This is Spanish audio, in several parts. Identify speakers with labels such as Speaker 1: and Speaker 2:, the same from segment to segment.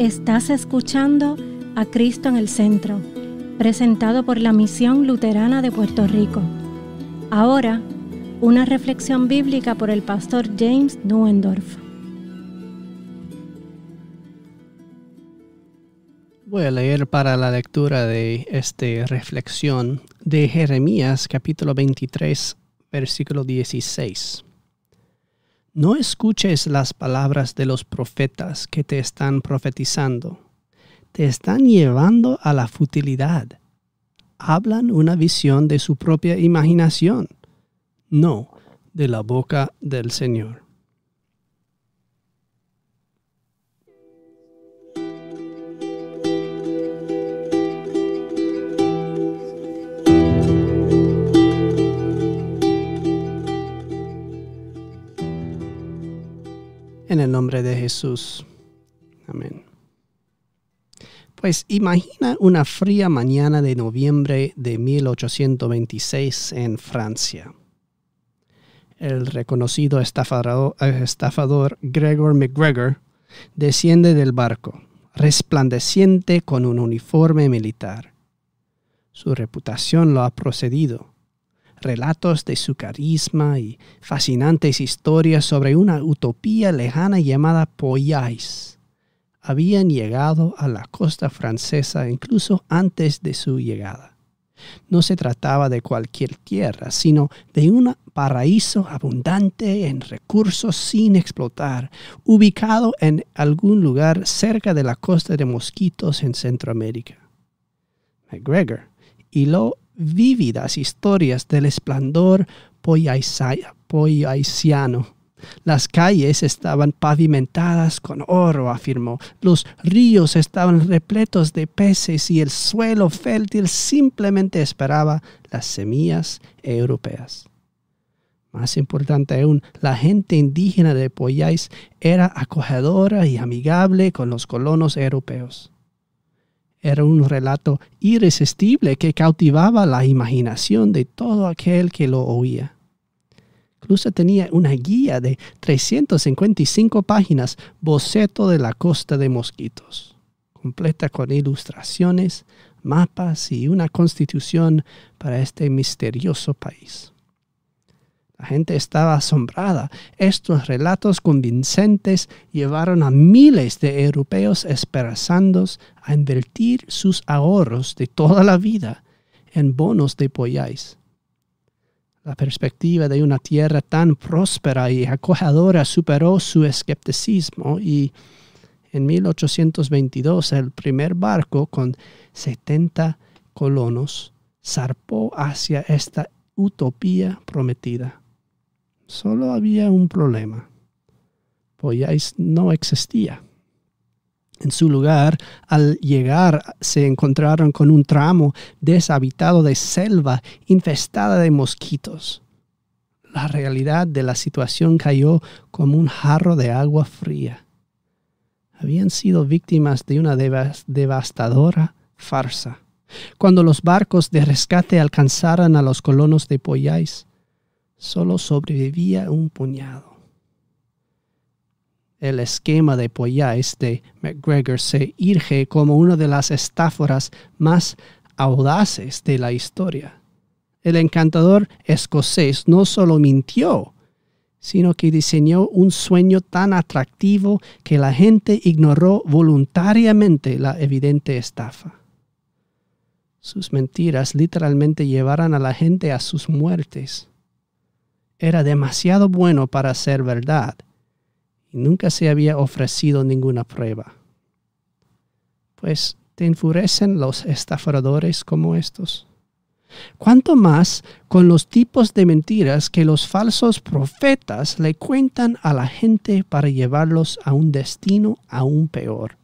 Speaker 1: Estás escuchando a Cristo en el Centro, presentado por la Misión Luterana de Puerto Rico. Ahora, una reflexión bíblica por el pastor James Nuendorf. Voy a leer para la lectura de esta reflexión de Jeremías capítulo 23, versículo 16 no escuches las palabras de los profetas que te están profetizando. Te están llevando a la futilidad. Hablan una visión de su propia imaginación, no de la boca del Señor. el nombre de Jesús. Amén. Pues imagina una fría mañana de noviembre de 1826 en Francia. El reconocido estafador, estafador Gregor McGregor desciende del barco, resplandeciente con un uniforme militar. Su reputación lo ha procedido relatos de su carisma y fascinantes historias sobre una utopía lejana llamada Poyais. Habían llegado a la costa francesa incluso antes de su llegada. No se trataba de cualquier tierra, sino de un paraíso abundante en recursos sin explotar, ubicado en algún lugar cerca de la costa de mosquitos en Centroamérica. McGregor hiló vívidas historias del esplendor poyaisiano. Las calles estaban pavimentadas con oro, afirmó. Los ríos estaban repletos de peces y el suelo fértil simplemente esperaba las semillas europeas. Más importante aún, la gente indígena de Poyais era acogedora y amigable con los colonos europeos. Era un relato irresistible que cautivaba la imaginación de todo aquel que lo oía. Incluso tenía una guía de 355 páginas, boceto de la costa de mosquitos, completa con ilustraciones, mapas y una constitución para este misterioso país. La gente estaba asombrada. Estos relatos convincentes llevaron a miles de europeos esperanzados a invertir sus ahorros de toda la vida en bonos de pollais. La perspectiva de una tierra tan próspera y acogedora superó su escepticismo y en 1822 el primer barco con 70 colonos zarpó hacia esta utopía prometida. Solo había un problema. Poyais pues no existía. En su lugar, al llegar, se encontraron con un tramo deshabitado de selva infestada de mosquitos. La realidad de la situación cayó como un jarro de agua fría. Habían sido víctimas de una devastadora farsa. Cuando los barcos de rescate alcanzaran a los colonos de Poyais, solo sobrevivía un puñado. El esquema de Poyais de McGregor se irge como una de las estáforas más audaces de la historia. El encantador escocés no solo mintió, sino que diseñó un sueño tan atractivo que la gente ignoró voluntariamente la evidente estafa. Sus mentiras literalmente llevaron a la gente a sus muertes era demasiado bueno para ser verdad y nunca se había ofrecido ninguna prueba. Pues, ¿te enfurecen los estafadores como estos? ¿Cuánto más con los tipos de mentiras que los falsos profetas le cuentan a la gente para llevarlos a un destino aún peor.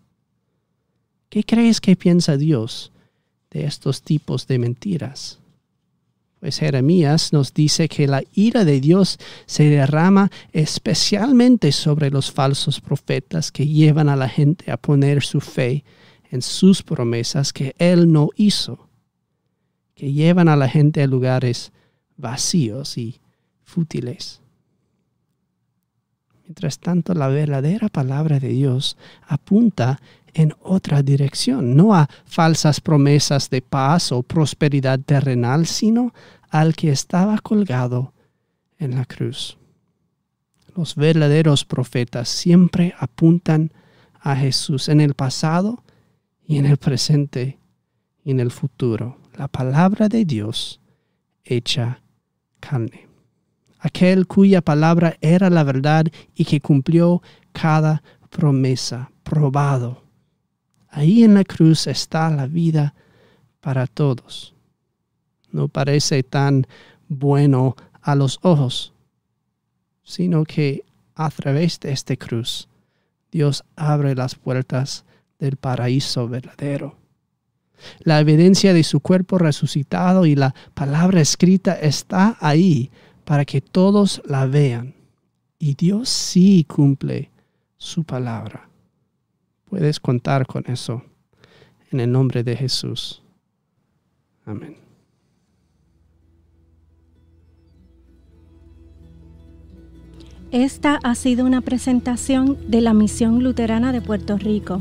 Speaker 1: ¿Qué crees que piensa Dios de estos tipos de mentiras? pues Jeremías nos dice que la ira de Dios se derrama especialmente sobre los falsos profetas que llevan a la gente a poner su fe en sus promesas que Él no hizo, que llevan a la gente a lugares vacíos y fútiles. Mientras tanto, la verdadera palabra de Dios apunta en otra dirección, no a falsas promesas de paz o prosperidad terrenal, sino al que estaba colgado en la cruz. Los verdaderos profetas siempre apuntan a Jesús en el pasado y en el presente y en el futuro. La palabra de Dios hecha carne. Aquel cuya palabra era la verdad y que cumplió cada promesa, probado. Ahí en la cruz está la vida para todos no parece tan bueno a los ojos, sino que a través de esta cruz Dios abre las puertas del paraíso verdadero. La evidencia de su cuerpo resucitado y la palabra escrita está ahí para que todos la vean. Y Dios sí cumple su palabra. Puedes contar con eso. En el nombre de Jesús. Amén. Esta ha sido una presentación de la Misión Luterana de Puerto Rico,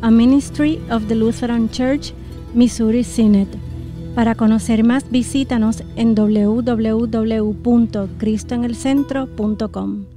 Speaker 1: a Ministry of the Lutheran Church, Missouri Synod. Para conocer más, visítanos en www.cristoenelcentro.com.